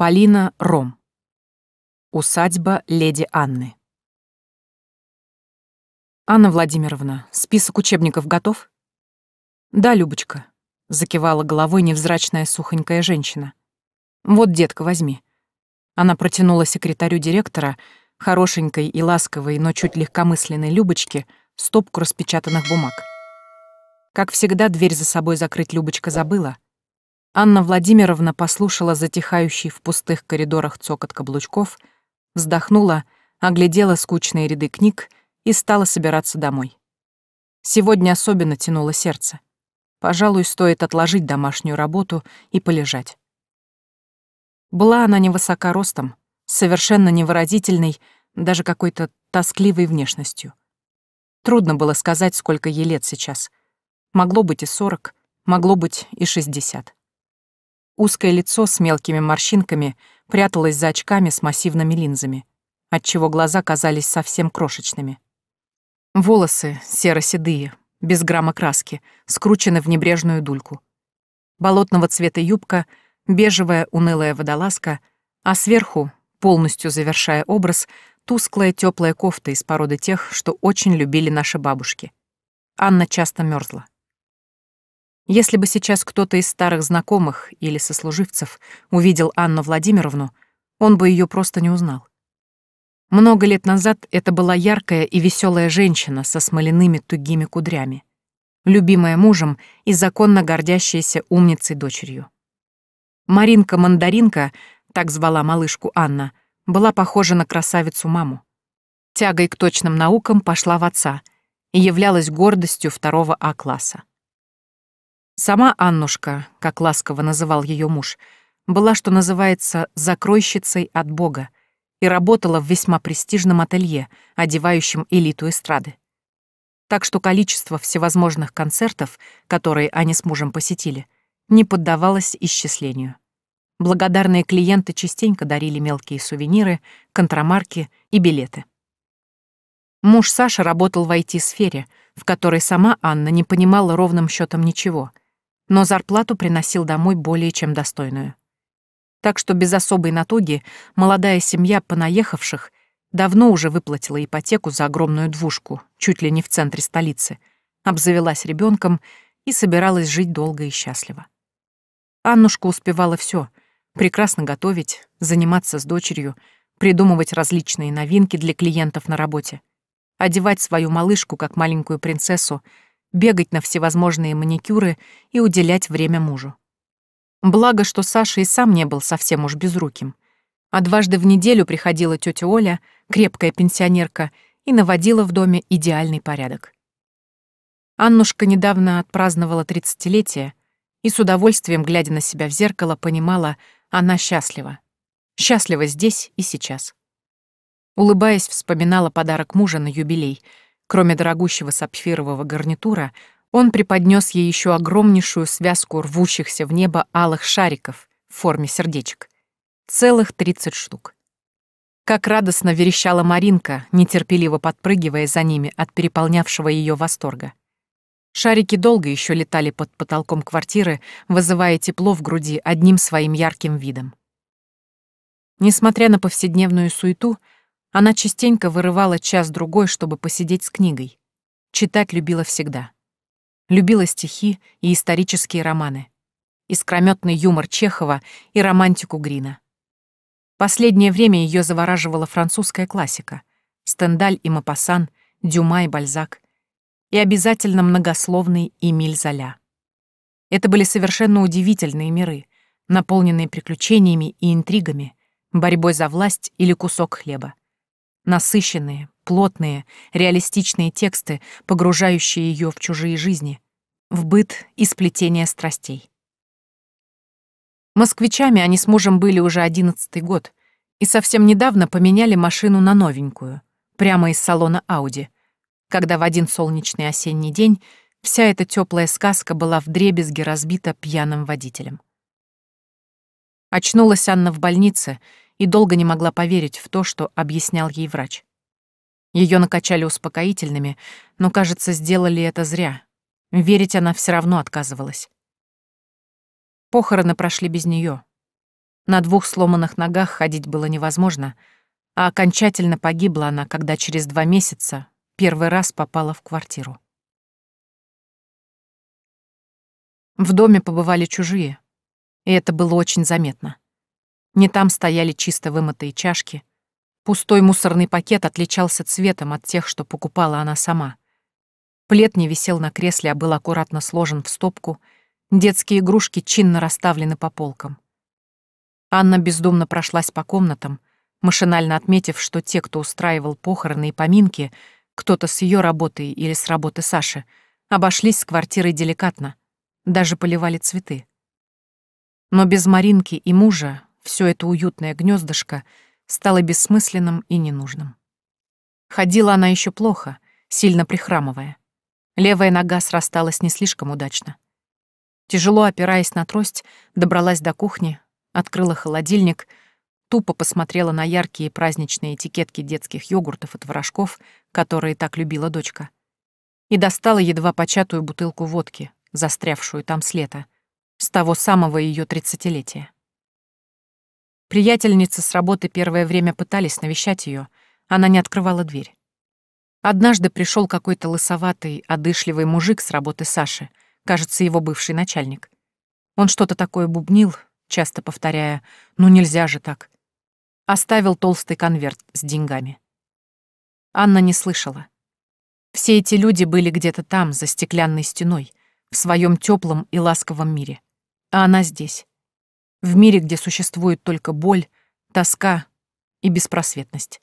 Полина Ром. Усадьба леди Анны. Анна Владимировна, список учебников готов? Да, Любочка, закивала головой невзрачная сухонькая женщина. Вот, детка, возьми. Она протянула секретарю директора, хорошенькой и ласковой, но чуть легкомысленной Любочке, стопку распечатанных бумаг. Как всегда, дверь за собой закрыть Любочка забыла — Анна Владимировна послушала затихающий в пустых коридорах цокот каблучков, вздохнула, оглядела скучные ряды книг и стала собираться домой. Сегодня особенно тянуло сердце. Пожалуй, стоит отложить домашнюю работу и полежать. Была она невысока ростом, совершенно невыразительной, даже какой-то тоскливой внешностью. Трудно было сказать, сколько ей лет сейчас. Могло быть и сорок, могло быть и шестьдесят. Узкое лицо с мелкими морщинками пряталось за очками с массивными линзами, отчего глаза казались совсем крошечными. Волосы серо-седые, без грамма краски, скручены в небрежную дульку. Болотного цвета юбка, бежевая унылая водолазка, а сверху, полностью завершая образ, тусклая теплая кофта из породы тех, что очень любили наши бабушки. Анна часто мерзла. Если бы сейчас кто-то из старых знакомых или сослуживцев увидел Анну Владимировну, он бы ее просто не узнал. Много лет назад это была яркая и веселая женщина со смоляными тугими кудрями, любимая мужем и законно гордящаяся умницей дочерью. Маринка-мандаринка, так звала малышку Анна, была похожа на красавицу-маму. Тягой к точным наукам пошла в отца и являлась гордостью второго А-класса. Сама Аннушка, как ласково называл ее муж, была, что называется, закройщицей от Бога и работала в весьма престижном ателье, одевающем элиту эстрады. Так что количество всевозможных концертов, которые они с мужем посетили, не поддавалось исчислению. Благодарные клиенты частенько дарили мелкие сувениры, контрамарки и билеты. Муж Саши работал в IT-сфере, в которой сама Анна не понимала ровным счетом ничего — но зарплату приносил домой более чем достойную. Так что без особой натуги молодая семья понаехавших давно уже выплатила ипотеку за огромную двушку, чуть ли не в центре столицы, обзавелась ребенком и собиралась жить долго и счастливо. Аннушка успевала все: прекрасно готовить, заниматься с дочерью, придумывать различные новинки для клиентов на работе, одевать свою малышку как маленькую принцессу, бегать на всевозможные маникюры и уделять время мужу. Благо, что Саша и сам не был совсем уж безруким. А дважды в неделю приходила тетя Оля, крепкая пенсионерка, и наводила в доме идеальный порядок. Аннушка недавно отпраздновала тридцатилетие и с удовольствием, глядя на себя в зеркало, понимала, она счастлива. Счастлива здесь и сейчас. Улыбаясь, вспоминала подарок мужа на юбилей — Кроме дорогущего сапфирового гарнитура, он преподнес ей еще огромнейшую связку рвущихся в небо алых шариков в форме сердечек. Целых 30 штук. Как радостно верещала Маринка, нетерпеливо подпрыгивая за ними от переполнявшего ее восторга. Шарики долго еще летали под потолком квартиры, вызывая тепло в груди одним своим ярким видом. Несмотря на повседневную суету, она частенько вырывала час-другой, чтобы посидеть с книгой. Читать любила всегда. Любила стихи и исторические романы. Искрометный юмор Чехова и романтику Грина. Последнее время ее завораживала французская классика. Стендаль и Мапасан, Дюма и Бальзак. И обязательно многословный Эмиль Золя. Это были совершенно удивительные миры, наполненные приключениями и интригами, борьбой за власть или кусок хлеба. Насыщенные, плотные, реалистичные тексты, погружающие ее в чужие жизни, в быт и сплетение страстей. Москвичами они с мужем были уже одиннадцатый год и совсем недавно поменяли машину на новенькую, прямо из салона Ауди, когда в один солнечный осенний день вся эта теплая сказка была вдребезги разбита пьяным водителем. Очнулась Анна в больнице — и долго не могла поверить в то, что объяснял ей врач. Ее накачали успокоительными, но, кажется, сделали это зря. Верить она все равно отказывалась. Похороны прошли без нее. На двух сломанных ногах ходить было невозможно, а окончательно погибла она, когда через два месяца первый раз попала в квартиру. В доме побывали чужие, и это было очень заметно. Не там стояли чисто вымытые чашки. Пустой мусорный пакет отличался цветом от тех, что покупала она сама. Плед не висел на кресле, а был аккуратно сложен в стопку. Детские игрушки чинно расставлены по полкам. Анна бездумно прошлась по комнатам, машинально отметив, что те, кто устраивал похороны и поминки, кто-то с ее работы или с работы Саши, обошлись с квартирой деликатно, даже поливали цветы. Но без Маринки и мужа все это уютное гнездышко стало бессмысленным и ненужным. Ходила она еще плохо, сильно прихрамывая. Левая нога срасталась не слишком удачно. Тяжело опираясь на трость, добралась до кухни, открыла холодильник, тупо посмотрела на яркие праздничные этикетки детских йогуртов и творожков, которые так любила дочка, и достала едва початую бутылку водки, застрявшую там с лета, с того самого ее тридцатилетия. Приятельницы с работы первое время пытались навещать ее, она не открывала дверь. Однажды пришел какой-то лысоватый, одышливый мужик с работы Саши, кажется, его бывший начальник. Он что-то такое бубнил, часто повторяя «ну нельзя же так». Оставил толстый конверт с деньгами. Анна не слышала. Все эти люди были где-то там, за стеклянной стеной, в своем теплом и ласковом мире. А она здесь в мире, где существует только боль, тоска и беспросветность.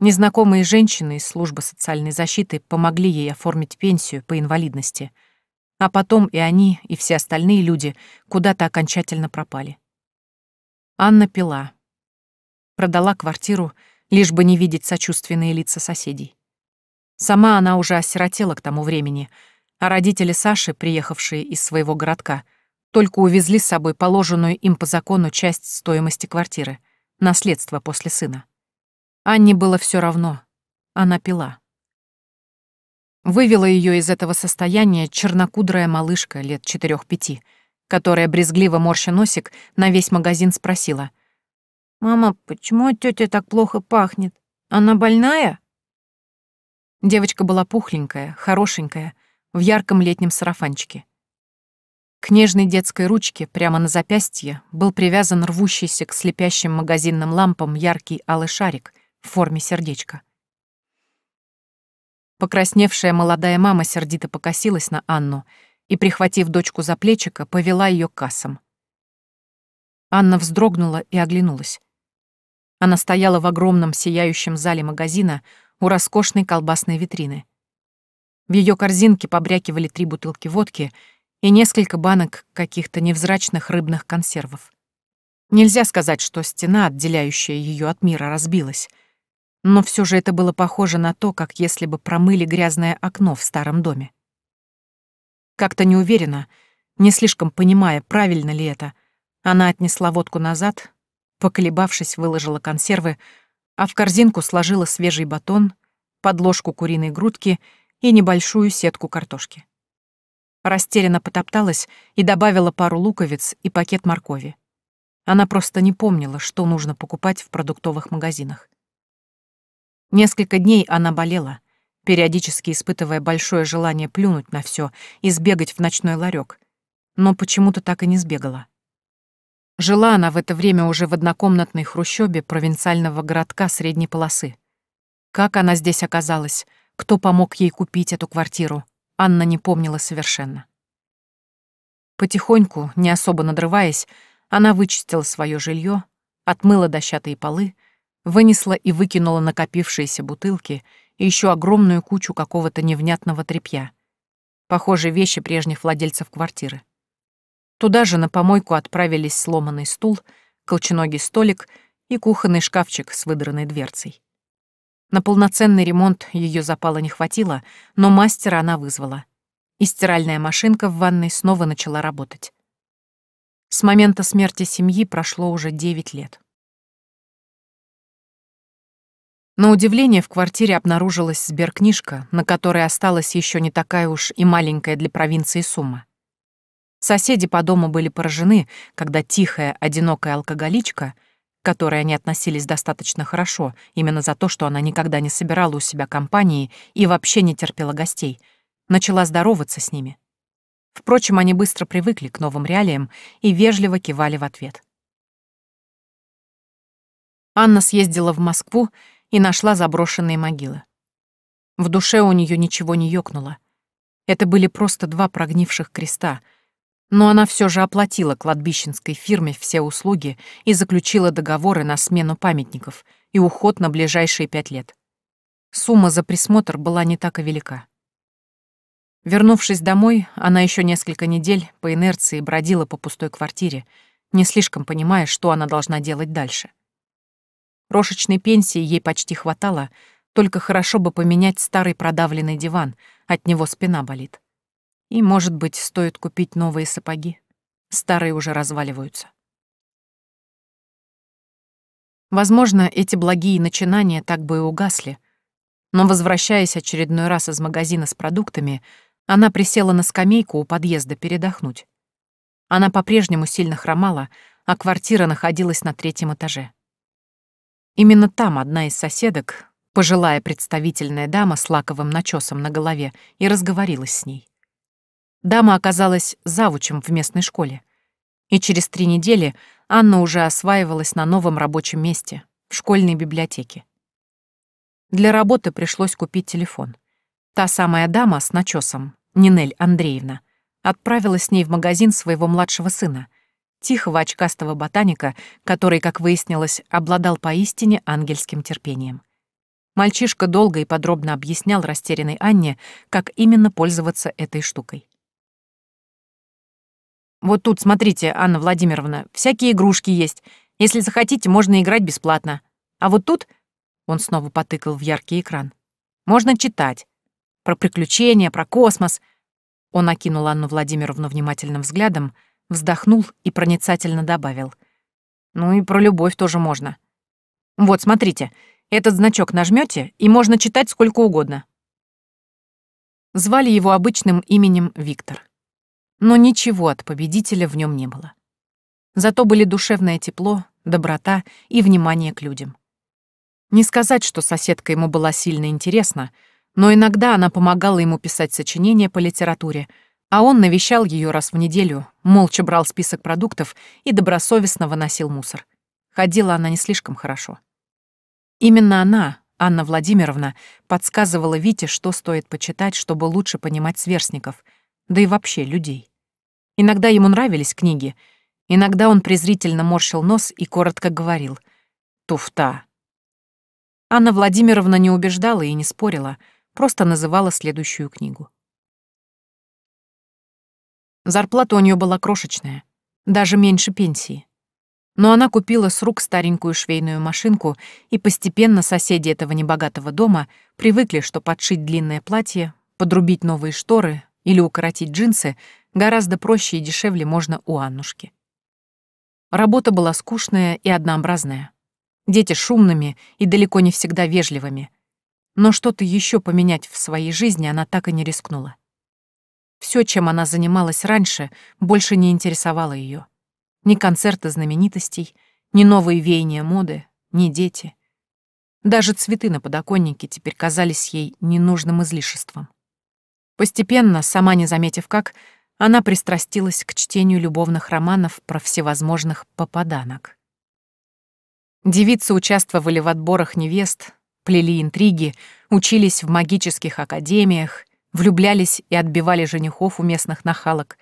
Незнакомые женщины из службы социальной защиты помогли ей оформить пенсию по инвалидности, а потом и они, и все остальные люди куда-то окончательно пропали. Анна пила. Продала квартиру, лишь бы не видеть сочувственные лица соседей. Сама она уже осиротела к тому времени, а родители Саши, приехавшие из своего городка, — только увезли с собой положенную им по закону часть стоимости квартиры, наследство после сына. Анне было все равно. Она пила. Вывела ее из этого состояния чернокудрая малышка лет четырех-пяти, которая, брезгливо морща носик, на весь магазин спросила. «Мама, почему тетя так плохо пахнет? Она больная?» Девочка была пухленькая, хорошенькая, в ярком летнем сарафанчике. К нежной детской ручке прямо на запястье был привязан рвущийся к слепящим магазинным лампам яркий алый шарик в форме сердечка. Покрасневшая молодая мама сердито покосилась на Анну и, прихватив дочку за плечико, повела ее к кассам. Анна вздрогнула и оглянулась. Она стояла в огромном сияющем зале магазина у роскошной колбасной витрины. В ее корзинке побрякивали три бутылки водки и несколько банок каких-то невзрачных рыбных консервов. Нельзя сказать, что стена, отделяющая ее от мира, разбилась. Но все же это было похоже на то, как если бы промыли грязное окно в старом доме. Как-то неуверенно, не слишком понимая, правильно ли это, она отнесла водку назад, поколебавшись, выложила консервы, а в корзинку сложила свежий батон, подложку куриной грудки и небольшую сетку картошки. Растерянно потопталась и добавила пару луковиц и пакет моркови. Она просто не помнила, что нужно покупать в продуктовых магазинах. Несколько дней она болела, периодически испытывая большое желание плюнуть на все и сбегать в ночной ларек, но почему-то так и не сбегала. Жила она в это время уже в однокомнатной хрущобе провинциального городка средней полосы. Как она здесь оказалась, кто помог ей купить эту квартиру, Анна не помнила совершенно. Потихоньку, не особо надрываясь, она вычистила свое жилье, отмыла дощатые полы, вынесла и выкинула накопившиеся бутылки и еще огромную кучу какого-то невнятного тряпья. Похоже, вещи прежних владельцев квартиры. Туда же на помойку отправились сломанный стул, колченогий столик и кухонный шкафчик с выдранной дверцей. На полноценный ремонт ее запала не хватило, но мастера она вызвала. И стиральная машинка в ванной снова начала работать. С момента смерти семьи прошло уже 9 лет. На удивление в квартире обнаружилась сберкнижка, на которой осталась еще не такая уж и маленькая для провинции сумма. Соседи по дому были поражены, когда тихая, одинокая алкоголичка — к которой они относились достаточно хорошо, именно за то, что она никогда не собирала у себя компании и вообще не терпела гостей, начала здороваться с ними. Впрочем, они быстро привыкли к новым реалиям и вежливо кивали в ответ. Анна съездила в Москву и нашла заброшенные могилы. В душе у нее ничего не ёкнуло. Это были просто два прогнивших креста — но она все же оплатила кладбищенской фирме все услуги и заключила договоры на смену памятников и уход на ближайшие пять лет. Сумма за присмотр была не так и велика. Вернувшись домой, она еще несколько недель по инерции бродила по пустой квартире, не слишком понимая, что она должна делать дальше. Рошечной пенсии ей почти хватало, только хорошо бы поменять старый продавленный диван, от него спина болит. И, может быть, стоит купить новые сапоги. Старые уже разваливаются. Возможно, эти благие начинания так бы и угасли, но, возвращаясь очередной раз из магазина с продуктами, она присела на скамейку у подъезда передохнуть. Она по-прежнему сильно хромала, а квартира находилась на третьем этаже. Именно там одна из соседок, пожилая представительная дама с лаковым начесом на голове, и разговорилась с ней. Дама оказалась завучем в местной школе. И через три недели Анна уже осваивалась на новом рабочем месте, в школьной библиотеке. Для работы пришлось купить телефон. Та самая дама с начесом, Нинель Андреевна, отправила с ней в магазин своего младшего сына, тихого очкастого ботаника, который, как выяснилось, обладал поистине ангельским терпением. Мальчишка долго и подробно объяснял растерянной Анне, как именно пользоваться этой штукой. Вот тут, смотрите, Анна Владимировна, всякие игрушки есть. Если захотите, можно играть бесплатно. А вот тут...» Он снова потыкал в яркий экран. «Можно читать. Про приключения, про космос». Он окинул Анну Владимировну внимательным взглядом, вздохнул и проницательно добавил. «Ну и про любовь тоже можно. Вот, смотрите, этот значок нажмете, и можно читать сколько угодно». Звали его обычным именем Виктор но ничего от победителя в нем не было. Зато были душевное тепло, доброта и внимание к людям. Не сказать, что соседка ему была сильно интересна, но иногда она помогала ему писать сочинения по литературе, а он навещал ее раз в неделю, молча брал список продуктов и добросовестно выносил мусор. Ходила она не слишком хорошо. Именно она, Анна Владимировна, подсказывала Вите, что стоит почитать, чтобы лучше понимать сверстников, да и вообще людей. Иногда ему нравились книги, иногда он презрительно морщил нос и коротко говорил «Туфта». Анна Владимировна не убеждала и не спорила, просто называла следующую книгу. Зарплата у нее была крошечная, даже меньше пенсии. Но она купила с рук старенькую швейную машинку, и постепенно соседи этого небогатого дома привыкли, что подшить длинное платье, подрубить новые шторы, или укоротить джинсы гораздо проще и дешевле можно у Аннушки. Работа была скучная и однообразная. Дети шумными и далеко не всегда вежливыми. Но что-то еще поменять в своей жизни она так и не рискнула. Все, чем она занималась раньше, больше не интересовало ее. Ни концерты знаменитостей, ни новые веяния моды, ни дети. Даже цветы на подоконнике теперь казались ей ненужным излишеством. Постепенно, сама не заметив как, она пристрастилась к чтению любовных романов про всевозможных попаданок. Девицы участвовали в отборах невест, плели интриги, учились в магических академиях, влюблялись и отбивали женихов у местных нахалок.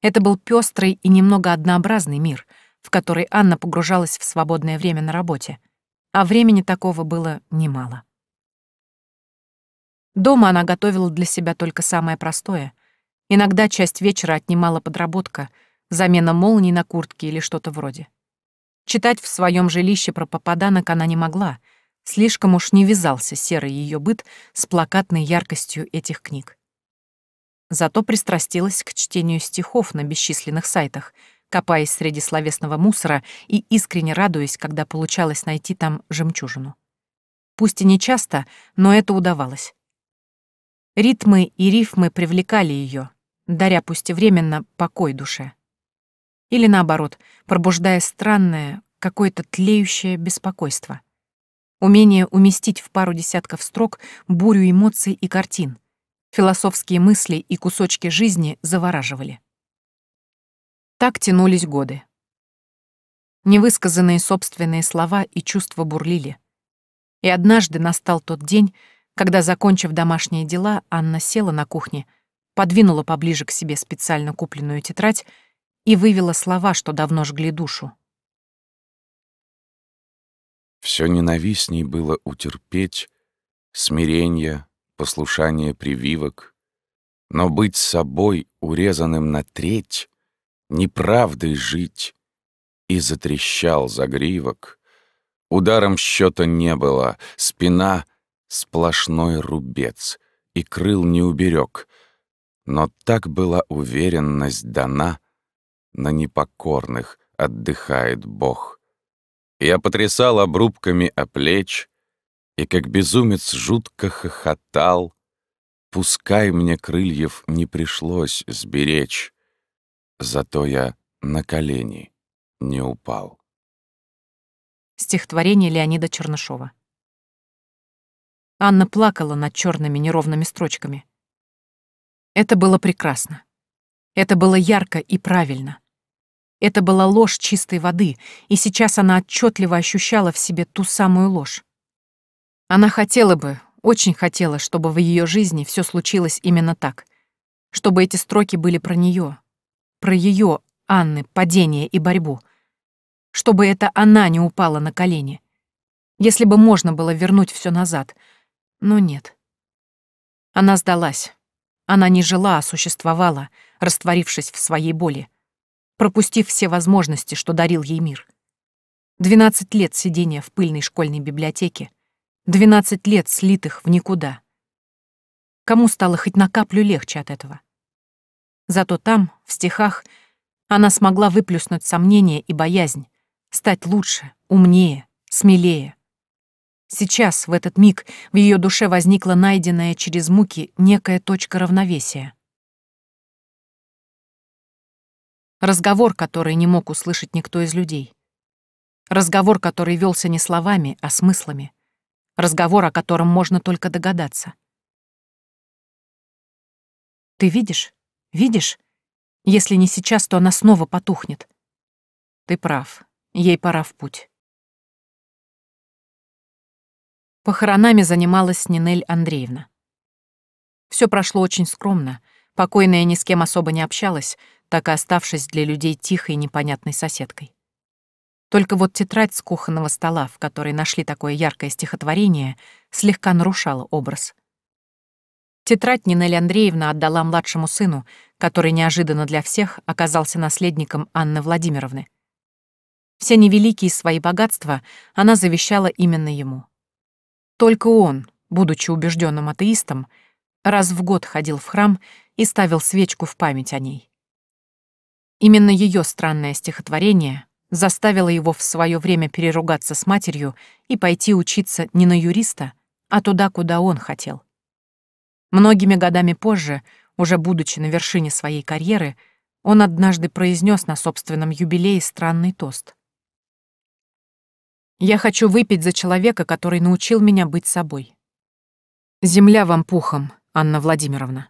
Это был пестрый и немного однообразный мир, в который Анна погружалась в свободное время на работе. А времени такого было немало. Дома она готовила для себя только самое простое. Иногда часть вечера отнимала подработка, замена молний на куртке или что-то вроде. Читать в своем жилище про попаданок она не могла, слишком уж не вязался серый ее быт с плакатной яркостью этих книг. Зато пристрастилась к чтению стихов на бесчисленных сайтах, копаясь среди словесного мусора и искренне радуясь, когда получалось найти там жемчужину. Пусть и не часто, но это удавалось. Ритмы и рифмы привлекали ее, даря пусть и временно покой душе. Или наоборот, пробуждая странное, какое-то тлеющее беспокойство. Умение уместить в пару десятков строк бурю эмоций и картин. Философские мысли и кусочки жизни завораживали. Так тянулись годы. Невысказанные собственные слова и чувства бурлили. И однажды настал тот день, когда, закончив домашние дела, Анна села на кухне, подвинула поближе к себе специально купленную тетрадь и вывела слова, что давно жгли душу. Все ненавистней было утерпеть, смирение, послушание прививок, но быть собой урезанным на треть, неправдой жить, и затрещал загривок. Ударом счета не было, спина сплошной рубец, и крыл не уберег. Но так была уверенность дана, на непокорных отдыхает Бог. Я потрясал обрубками о плеч, и как безумец жутко хохотал, пускай мне крыльев не пришлось сберечь, зато я на колени не упал. Стихотворение Леонида Чернышова Анна плакала над черными неровными строчками. Это было прекрасно. Это было ярко и правильно. Это была ложь чистой воды, и сейчас она отчетливо ощущала в себе ту самую ложь. Она хотела бы, очень хотела, чтобы в ее жизни все случилось именно так. Чтобы эти строки были про нее, про ее, Анны, падение и борьбу. Чтобы это она не упала на колени. Если бы можно было вернуть все назад — но нет. Она сдалась. Она не жила, а существовала, растворившись в своей боли, пропустив все возможности, что дарил ей мир. Двенадцать лет сидения в пыльной школьной библиотеке, двенадцать лет слитых в никуда. Кому стало хоть на каплю легче от этого? Зато там, в стихах, она смогла выплюснуть сомнения и боязнь, стать лучше, умнее, смелее, Сейчас, в этот миг, в ее душе возникла найденная через муки некая точка равновесия. Разговор, который не мог услышать никто из людей. Разговор, который велся не словами, а смыслами. Разговор, о котором можно только догадаться. «Ты видишь? Видишь? Если не сейчас, то она снова потухнет». «Ты прав. Ей пора в путь». Похоронами занималась Нинель Андреевна. Все прошло очень скромно, покойная ни с кем особо не общалась, так и оставшись для людей тихой и непонятной соседкой. Только вот тетрадь с кухонного стола, в которой нашли такое яркое стихотворение, слегка нарушала образ. Тетрадь Нинель Андреевна отдала младшему сыну, который неожиданно для всех оказался наследником Анны Владимировны. Все невеликие свои богатства она завещала именно ему. Только он, будучи убежденным атеистом, раз в год ходил в храм и ставил свечку в память о ней. Именно ее странное стихотворение заставило его в свое время переругаться с матерью и пойти учиться не на юриста, а туда, куда он хотел. Многими годами позже, уже будучи на вершине своей карьеры, он однажды произнес на собственном юбилее странный тост. Я хочу выпить за человека, который научил меня быть собой. Земля вам пухом, Анна Владимировна.